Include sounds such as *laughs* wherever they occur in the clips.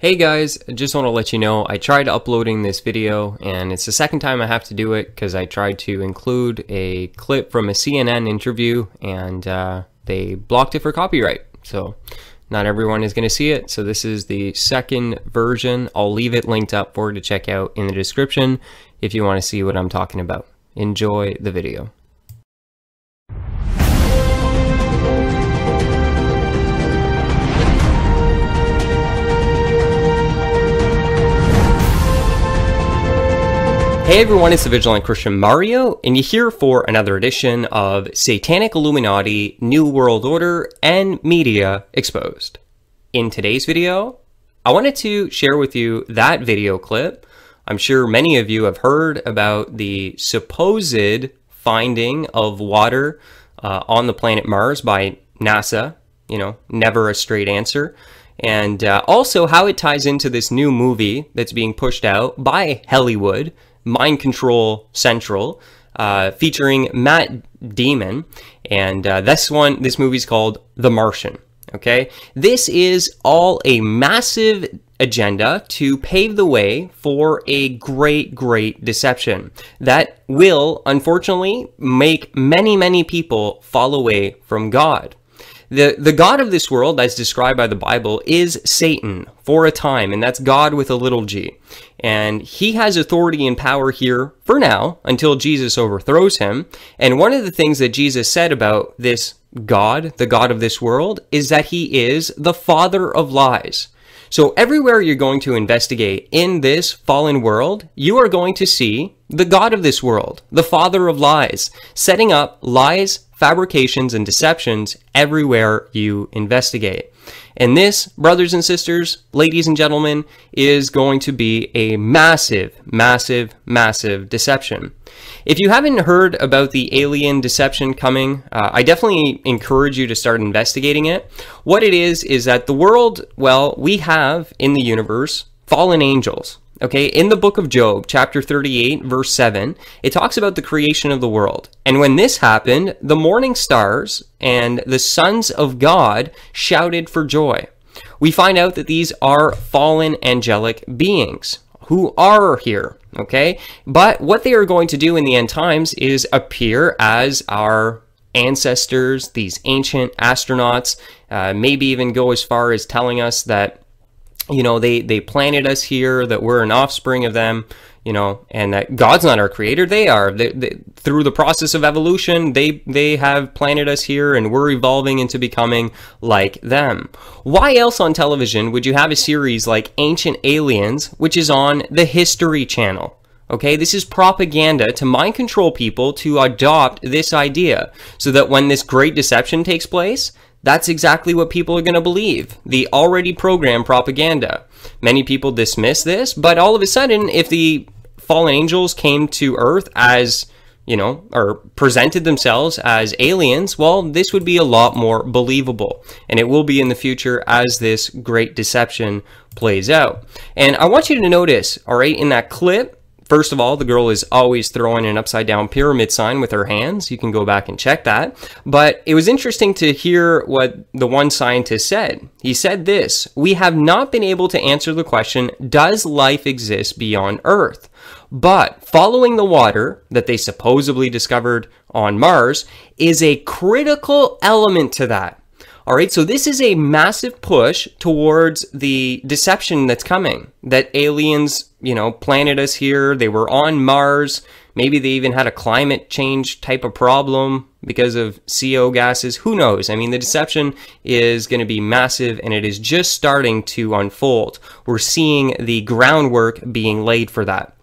Hey guys, just want to let you know I tried uploading this video and it's the second time I have to do it because I tried to include a clip from a CNN interview and uh, they blocked it for copyright. So not everyone is going to see it. So this is the second version. I'll leave it linked up for you to check out in the description if you want to see what I'm talking about. Enjoy the video. Hey everyone, it's the Vigilant Christian Mario, and you're here for another edition of Satanic Illuminati, New World Order, and Media Exposed. In today's video, I wanted to share with you that video clip. I'm sure many of you have heard about the supposed finding of water uh, on the planet Mars by NASA, you know, never a straight answer and uh, also how it ties into this new movie that's being pushed out by Hollywood Mind Control Central, uh, featuring Matt Damon, and uh, this one, this movie's called The Martian. Okay, this is all a massive agenda to pave the way for a great, great deception that will, unfortunately, make many, many people fall away from God. The, the God of this world, as described by the Bible, is Satan for a time, and that's God with a little g. And he has authority and power here for now until Jesus overthrows him. And one of the things that Jesus said about this God, the God of this world, is that he is the father of lies. So everywhere you're going to investigate in this fallen world, you are going to see the god of this world, the father of lies, setting up lies, fabrications, and deceptions everywhere you investigate. And this, brothers and sisters, ladies and gentlemen, is going to be a massive, massive, massive deception. If you haven't heard about the alien deception coming, uh, I definitely encourage you to start investigating it. What it is, is that the world, well, we have in the universe fallen angels. Okay, in the book of Job, chapter 38, verse 7, it talks about the creation of the world. And when this happened, the morning stars and the sons of God shouted for joy. We find out that these are fallen angelic beings who are here, okay? But what they are going to do in the end times is appear as our ancestors, these ancient astronauts, uh, maybe even go as far as telling us that you know they they planted us here that we're an offspring of them you know and that god's not our creator they are they, they, through the process of evolution they they have planted us here and we're evolving into becoming like them why else on television would you have a series like ancient aliens which is on the history channel Okay, this is propaganda to mind control people to adopt this idea so that when this great deception takes place, that's exactly what people are going to believe the already programmed propaganda. Many people dismiss this, but all of a sudden, if the fallen angels came to Earth as, you know, or presented themselves as aliens, well, this would be a lot more believable. And it will be in the future as this great deception plays out. And I want you to notice, all right, in that clip, First of all, the girl is always throwing an upside down pyramid sign with her hands. You can go back and check that. But it was interesting to hear what the one scientist said. He said this We have not been able to answer the question Does life exist beyond Earth? But following the water that they supposedly discovered on Mars is a critical element to that. All right, so this is a massive push towards the deception that's coming. That aliens, you know, planted us here, they were on Mars, maybe they even had a climate change type of problem because of CO gases, who knows? I mean, the deception is going to be massive and it is just starting to unfold. We're seeing the groundwork being laid for that.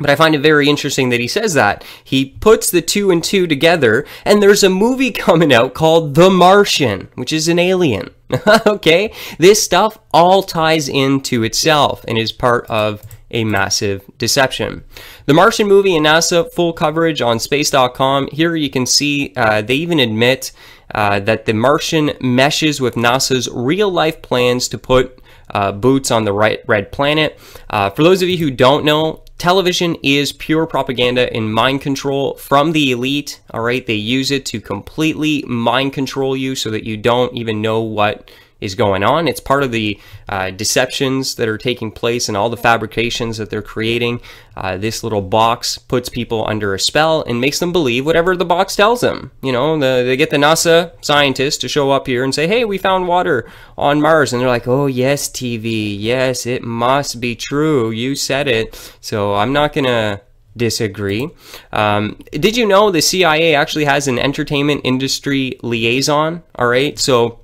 But I find it very interesting that he says that. He puts the two and two together, and there's a movie *laughs* coming out called The Martian, which is an alien. *laughs* okay? This stuff all ties into itself and is part of a massive deception. The Martian movie and NASA full coverage on space.com. Here you can see uh, they even admit uh, that the Martian meshes with NASA's real life plans to put uh, boots on the right red planet. Uh, for those of you who don't know, Television is pure propaganda and mind control from the elite, all right? They use it to completely mind control you so that you don't even know what is going on. It's part of the uh, deceptions that are taking place and all the fabrications that they're creating. Uh, this little box puts people under a spell and makes them believe whatever the box tells them. You know, the, they get the NASA scientists to show up here and say, hey, we found water on Mars. And they're like, oh, yes, TV, yes, it must be true. You said it. So I'm not going to disagree. Um, did you know the CIA actually has an entertainment industry liaison? All right, so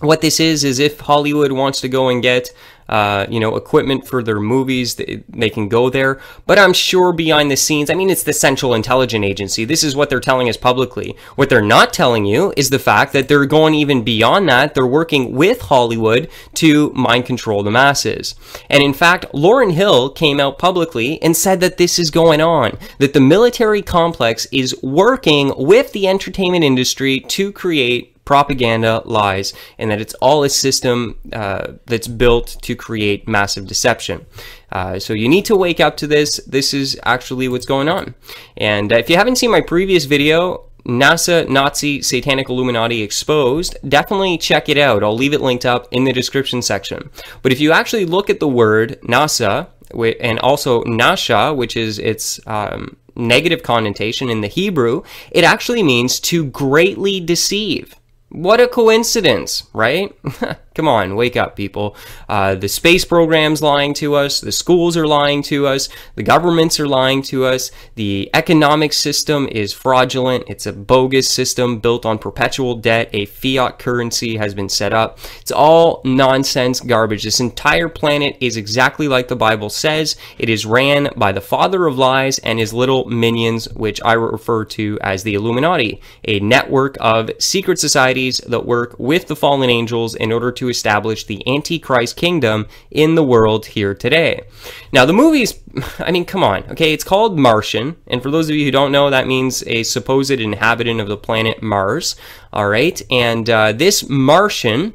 what this is is if Hollywood wants to go and get uh, you know equipment for their movies, they, they, can go there. But I'm sure behind the scenes, I mean, it's the Central Intelligence Agency. This is what they're telling us publicly. What they're not telling you is the fact that they're going even beyond that. They're working with Hollywood to mind control the masses. And in fact, Lauren Hill came out publicly and said that this is going on. That the military complex is working with the entertainment industry to create propaganda, lies, and that it's all a system uh, that's built to create massive deception. Uh, so you need to wake up to this. This is actually what's going on. And uh, if you haven't seen my previous video, NASA Nazi Satanic Illuminati Exposed, definitely check it out. I'll leave it linked up in the description section. But if you actually look at the word NASA and also Nasha, which is its um, negative connotation in the Hebrew, it actually means to greatly deceive. What a coincidence, right? *laughs* Come on, wake up, people. Uh, the space program's lying to us. The schools are lying to us. The governments are lying to us. The economic system is fraudulent. It's a bogus system built on perpetual debt. A fiat currency has been set up. It's all nonsense garbage. This entire planet is exactly like the Bible says. It is ran by the father of lies and his little minions, which I refer to as the Illuminati, a network of secret societies that work with the fallen angels in order to establish the Antichrist kingdom in the world here today. Now, the movie's, *laughs* I mean, come on, okay, it's called Martian, and for those of you who don't know, that means a supposed inhabitant of the planet Mars, all right? And uh, this Martian,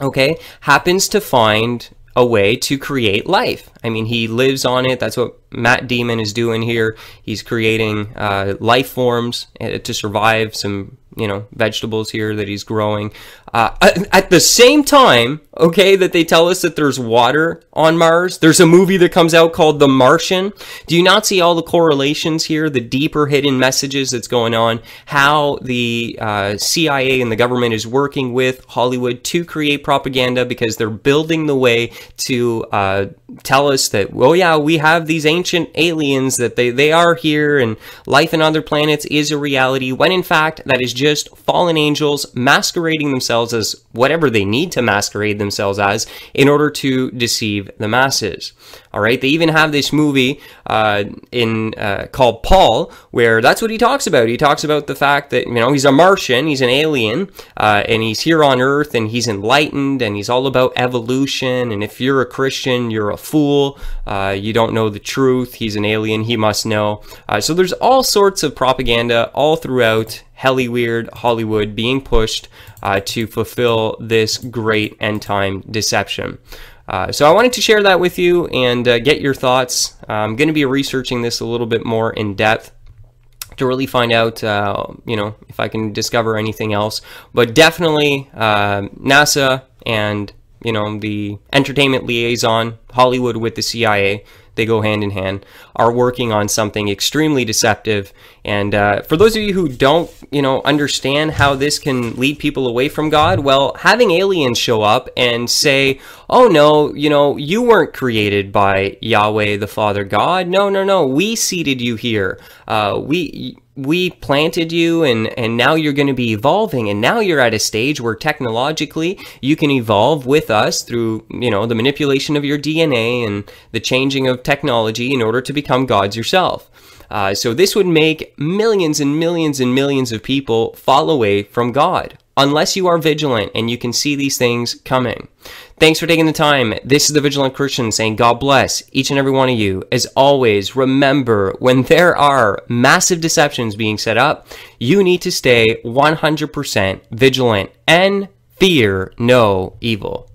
okay, happens to find a way to create life. I mean, he lives on it. That's what Matt Demon is doing here. He's creating uh, life forms eh, to survive some you know, vegetables here that he's growing. Uh, uh, at the same time, okay, that they tell us that there's water on Mars, there's a movie that comes out called The Martian. Do you not see all the correlations here, the deeper hidden messages that's going on, how the uh, CIA and the government is working with Hollywood to create propaganda because they're building the way to uh, tell us that, oh yeah, we have these ancient aliens that they, they are here and life on other planets is a reality, when in fact that is just fallen angels masquerading themselves as whatever they need to masquerade themselves as in order to deceive the masses. All right, they even have this movie uh, in uh, called Paul, where that's what he talks about. He talks about the fact that you know he's a Martian, he's an alien, uh, and he's here on Earth, and he's enlightened, and he's all about evolution. And if you're a Christian, you're a fool. Uh, you don't know the truth. He's an alien. He must know. Uh, so there's all sorts of propaganda all throughout Helly Weird Hollywood being pushed uh, to fulfill this great end time deception. Uh, so I wanted to share that with you and uh, get your thoughts. Uh, I'm going to be researching this a little bit more in depth to really find out, uh, you know, if I can discover anything else. But definitely uh, NASA and you know the entertainment liaison Hollywood with the CIA they go hand in hand, are working on something extremely deceptive. And uh, for those of you who don't, you know, understand how this can lead people away from God, well, having aliens show up and say, "Oh no, you know, you weren't created by Yahweh the Father God. No, no, no, we seated you here. Uh, we." we planted you and and now you're going to be evolving and now you're at a stage where technologically you can evolve with us through you know the manipulation of your DNA and the changing of technology in order to become gods yourself. Uh, so this would make millions and millions and millions of people fall away from God unless you are vigilant and you can see these things coming. Thanks for taking the time. This is the Vigilant Christian saying, God bless each and every one of you. As always, remember when *laughs* there are massive deceptions being set up, you need to stay 100% vigilant and fear no evil.